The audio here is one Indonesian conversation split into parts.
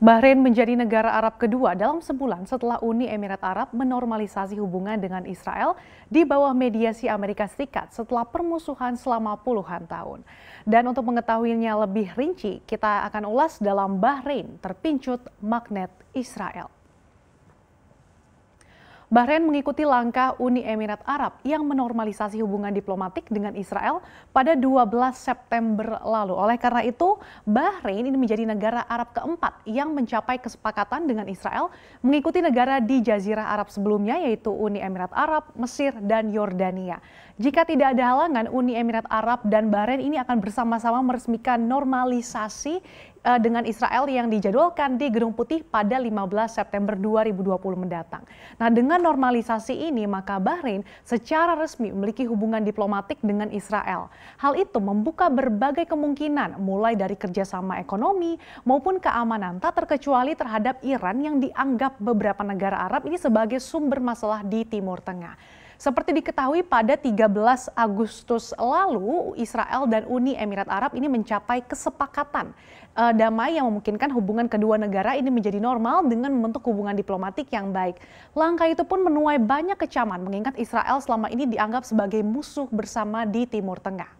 Bahrain menjadi negara Arab kedua dalam sebulan setelah Uni Emirat Arab menormalisasi hubungan dengan Israel di bawah mediasi Amerika Serikat setelah permusuhan selama puluhan tahun. Dan untuk mengetahuinya lebih rinci, kita akan ulas dalam Bahrain terpincut magnet Israel. Bahrain mengikuti langkah Uni Emirat Arab yang menormalisasi hubungan diplomatik dengan Israel pada 12 September lalu. Oleh karena itu, Bahrain ini menjadi negara Arab keempat yang mencapai kesepakatan dengan Israel mengikuti negara di Jazirah Arab sebelumnya yaitu Uni Emirat Arab, Mesir, dan Yordania. Jika tidak ada halangan, Uni Emirat Arab dan Bahrain ini akan bersama-sama meresmikan normalisasi Eh, dengan Israel yang dijadwalkan di Gedung Putih pada 15 September 2020 mendatang. Nah, dengan normalisasi ini maka Bahrain secara resmi memiliki hubungan diplomatik dengan Israel. Hal itu membuka berbagai kemungkinan mulai dari kerjasama ekonomi maupun keamanan tak terkecuali terhadap Iran yang dianggap beberapa negara Arab ini sebagai sumber masalah di Timur Tengah. Seperti diketahui pada 13 Agustus lalu Israel dan Uni Emirat Arab ini mencapai kesepakatan uh, damai yang memungkinkan hubungan kedua negara ini menjadi normal dengan membentuk hubungan diplomatik yang baik. Langkah itu pun menuai banyak kecaman mengingat Israel selama ini dianggap sebagai musuh bersama di Timur Tengah.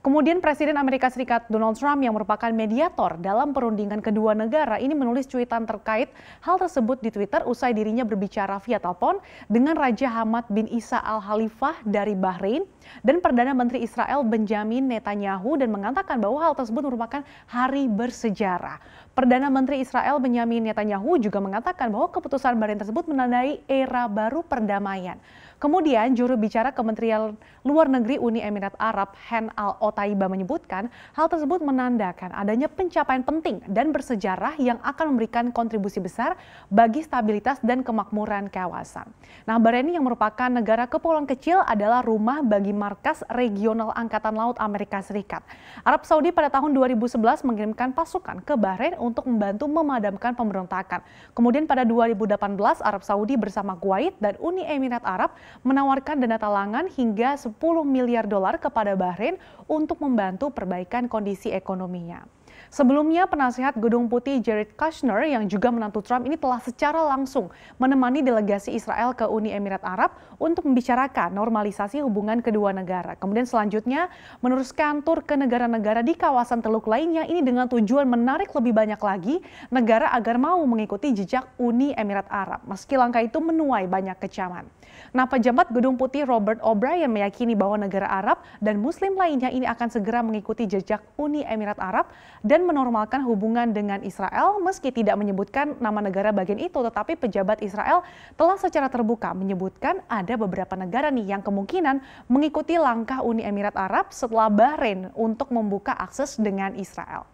Kemudian Presiden Amerika Serikat Donald Trump yang merupakan mediator dalam perundingan kedua negara ini menulis cuitan terkait hal tersebut di Twitter usai dirinya berbicara via telepon dengan Raja Hamad bin Isa Al halifah dari Bahrain dan Perdana Menteri Israel Benjamin Netanyahu dan mengatakan bahwa hal tersebut merupakan hari bersejarah. Perdana Menteri Israel Benjamin Netanyahu juga mengatakan bahwa keputusan Bahrain tersebut menandai era baru perdamaian. Kemudian juru bicara Kementerian Luar Negeri Uni Emirat Arab Hen Al Otaiba menyebutkan hal tersebut menandakan adanya pencapaian penting dan bersejarah yang akan memberikan kontribusi besar bagi stabilitas dan kemakmuran kawasan. Nah, Bahrain yang merupakan negara kepulauan kecil adalah rumah bagi markas regional Angkatan Laut Amerika Serikat. Arab Saudi pada tahun 2011 mengirimkan pasukan ke Bahrain untuk membantu memadamkan pemberontakan. Kemudian pada 2018 Arab Saudi bersama Kuwait dan Uni Emirat Arab menawarkan dana talangan hingga 10 miliar dolar kepada Bahrain untuk membantu perbaikan kondisi ekonominya. Sebelumnya, penasehat Gedung Putih Jared Kushner yang juga menantu Trump ini telah secara langsung menemani delegasi Israel ke Uni Emirat Arab untuk membicarakan normalisasi hubungan kedua negara. Kemudian selanjutnya meneruskan tur ke negara-negara di kawasan Teluk lainnya ini dengan tujuan menarik lebih banyak lagi negara agar mau mengikuti jejak Uni Emirat Arab. Meski langkah itu menuai banyak kecaman. Nah, pejabat Gedung Putih Robert O'Brien meyakini bahwa negara Arab dan Muslim lainnya ini akan segera mengikuti jejak Uni Emirat Arab dan dan menormalkan hubungan dengan Israel meski tidak menyebutkan nama negara bagian itu tetapi pejabat Israel telah secara terbuka menyebutkan ada beberapa negara nih yang kemungkinan mengikuti langkah Uni Emirat Arab setelah Bahrain untuk membuka akses dengan Israel.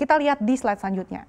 Kita lihat di slide selanjutnya.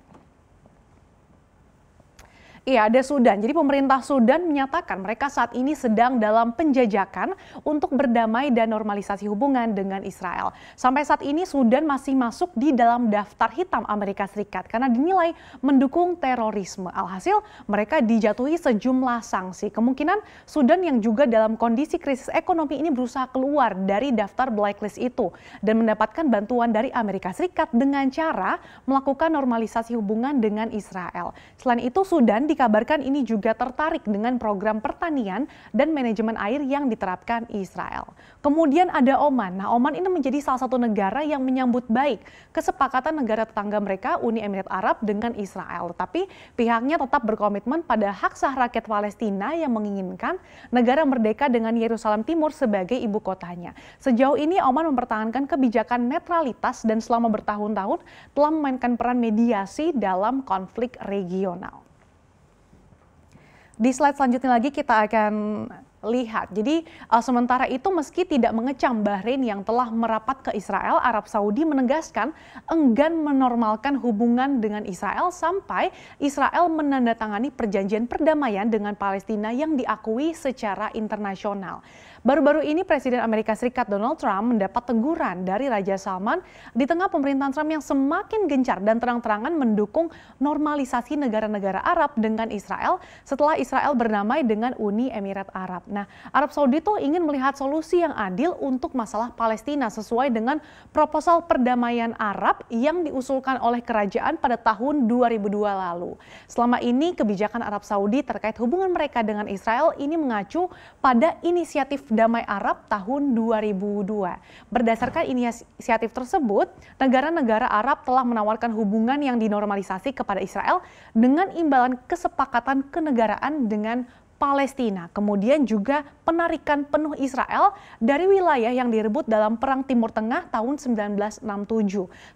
Iya, ada Sudan. Jadi pemerintah Sudan menyatakan mereka saat ini sedang dalam penjajakan untuk berdamai dan normalisasi hubungan dengan Israel. Sampai saat ini Sudan masih masuk di dalam daftar hitam Amerika Serikat karena dinilai mendukung terorisme. Alhasil mereka dijatuhi sejumlah sanksi. Kemungkinan Sudan yang juga dalam kondisi krisis ekonomi ini berusaha keluar dari daftar blacklist itu dan mendapatkan bantuan dari Amerika Serikat dengan cara melakukan normalisasi hubungan dengan Israel. Selain itu Sudan dikabarkan ini juga tertarik dengan program pertanian dan manajemen air yang diterapkan Israel. Kemudian ada Oman. Nah, Oman ini menjadi salah satu negara yang menyambut baik kesepakatan negara tetangga mereka Uni Emirat Arab dengan Israel. Tapi pihaknya tetap berkomitmen pada hak sah rakyat Palestina yang menginginkan negara merdeka dengan Yerusalem Timur sebagai ibu kotanya. Sejauh ini Oman mempertahankan kebijakan netralitas dan selama bertahun-tahun telah memainkan peran mediasi dalam konflik regional. Di slide selanjutnya lagi kita akan lihat. Jadi uh, sementara itu meski tidak mengecam Bahrain yang telah merapat ke Israel, Arab Saudi menegaskan enggan menormalkan hubungan dengan Israel sampai Israel menandatangani perjanjian perdamaian dengan Palestina yang diakui secara internasional. Baru-baru ini Presiden Amerika Serikat Donald Trump mendapat teguran dari Raja Salman di tengah pemerintahan Trump yang semakin gencar dan terang-terangan mendukung normalisasi negara-negara Arab dengan Israel setelah Israel bernamai dengan Uni Emirat Arab. Nah, Arab Saudi tuh ingin melihat solusi yang adil untuk masalah Palestina sesuai dengan proposal perdamaian Arab yang diusulkan oleh kerajaan pada tahun 2002 lalu. Selama ini kebijakan Arab Saudi terkait hubungan mereka dengan Israel ini mengacu pada inisiatif damai Arab tahun 2002. Berdasarkan inisiatif tersebut, negara-negara Arab telah menawarkan hubungan yang dinormalisasi kepada Israel dengan imbalan kesepakatan kenegaraan dengan Palestina, kemudian juga penarikan penuh Israel dari wilayah yang direbut dalam Perang Timur Tengah tahun 1967,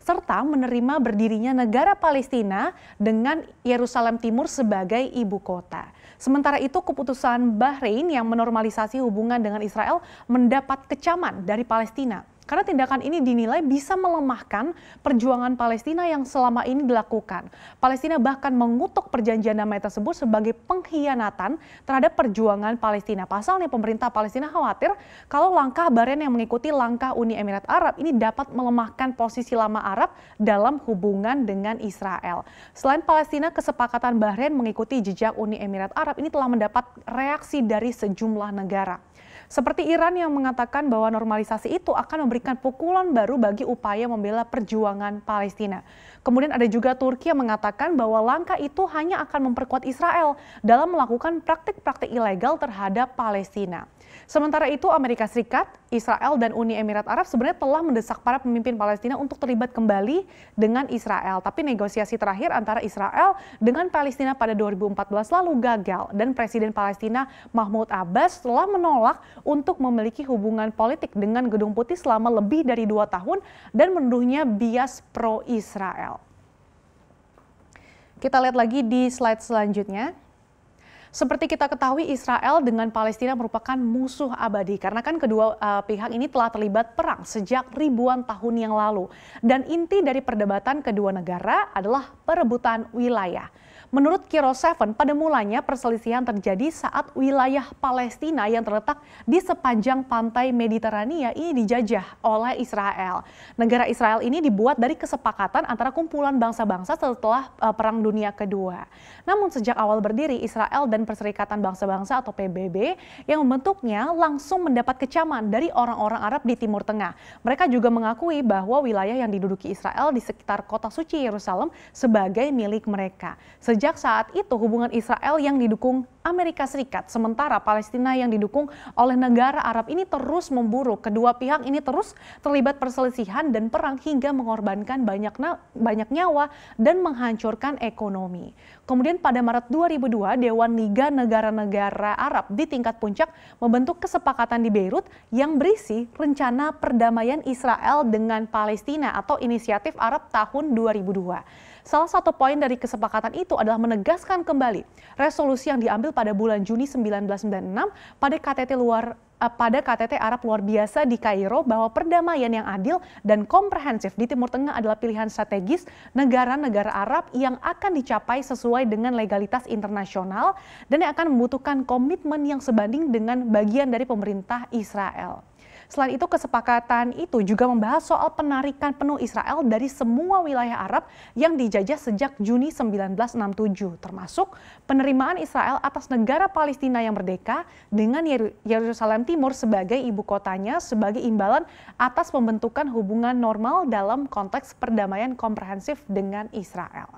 serta menerima berdirinya negara Palestina dengan Yerusalem Timur sebagai ibu kota. Sementara itu keputusan Bahrain yang menormalisasi hubungan dengan Israel mendapat kecaman dari Palestina. Karena tindakan ini dinilai bisa melemahkan perjuangan Palestina yang selama ini dilakukan. Palestina bahkan mengutuk perjanjian damai tersebut sebagai pengkhianatan terhadap perjuangan Palestina. Pasalnya pemerintah Palestina khawatir kalau langkah Bahrain yang mengikuti langkah Uni Emirat Arab ini dapat melemahkan posisi lama Arab dalam hubungan dengan Israel. Selain Palestina, kesepakatan Bahrain mengikuti jejak Uni Emirat Arab ini telah mendapat reaksi dari sejumlah negara. Seperti Iran yang mengatakan bahwa normalisasi itu akan memberikan pukulan baru bagi upaya membela perjuangan Palestina. Kemudian ada juga Turki yang mengatakan bahwa langkah itu hanya akan memperkuat Israel dalam melakukan praktik-praktik ilegal terhadap Palestina. Sementara itu Amerika Serikat, Israel dan Uni Emirat Arab sebenarnya telah mendesak para pemimpin Palestina untuk terlibat kembali dengan Israel. Tapi negosiasi terakhir antara Israel dengan Palestina pada 2014 lalu gagal dan Presiden Palestina Mahmud Abbas telah menolak untuk memiliki hubungan politik dengan Gedung Putih selama lebih dari dua tahun dan menuduhnya bias pro-Israel. Kita lihat lagi di slide selanjutnya. Seperti kita ketahui, Israel dengan Palestina merupakan musuh abadi karena kan kedua uh, pihak ini telah terlibat perang sejak ribuan tahun yang lalu. Dan inti dari perdebatan kedua negara adalah perebutan wilayah. Menurut Kiro Seven, pada mulanya perselisihan terjadi saat wilayah Palestina yang terletak di sepanjang pantai Mediterania ini dijajah oleh Israel. Negara Israel ini dibuat dari kesepakatan antara kumpulan bangsa-bangsa setelah eh, Perang Dunia Kedua. Namun sejak awal berdiri, Israel dan Perserikatan Bangsa-Bangsa atau PBB yang membentuknya langsung mendapat kecaman dari orang-orang Arab di Timur Tengah. Mereka juga mengakui bahwa wilayah yang diduduki Israel di sekitar kota suci Yerusalem sebagai milik mereka. Sejak Sejak saat itu hubungan Israel yang didukung Amerika Serikat sementara Palestina yang didukung oleh negara Arab ini terus memburuk. Kedua pihak ini terus terlibat perselisihan dan perang hingga mengorbankan banyak banyak nyawa dan menghancurkan ekonomi. Kemudian pada Maret 2002 Dewan Liga Negara-Negara Arab di tingkat puncak membentuk kesepakatan di Beirut yang berisi rencana perdamaian Israel dengan Palestina atau inisiatif Arab tahun 2002. Salah satu poin dari kesepakatan itu adalah menegaskan kembali resolusi yang diambil pada bulan Juni 1996 pada KTT luar eh, pada KTT Arab luar biasa di Kairo bahwa perdamaian yang adil dan komprehensif di Timur Tengah adalah pilihan strategis negara-negara Arab yang akan dicapai sesuai dengan legalitas internasional dan yang akan membutuhkan komitmen yang sebanding dengan bagian dari pemerintah Israel. Selain itu, kesepakatan itu juga membahas soal penarikan penuh Israel dari semua wilayah Arab yang dijajah sejak Juni 1967, termasuk penerimaan Israel atas negara Palestina yang merdeka dengan Yerusalem Timur sebagai ibu kotanya sebagai imbalan atas pembentukan hubungan normal dalam konteks perdamaian komprehensif dengan Israel.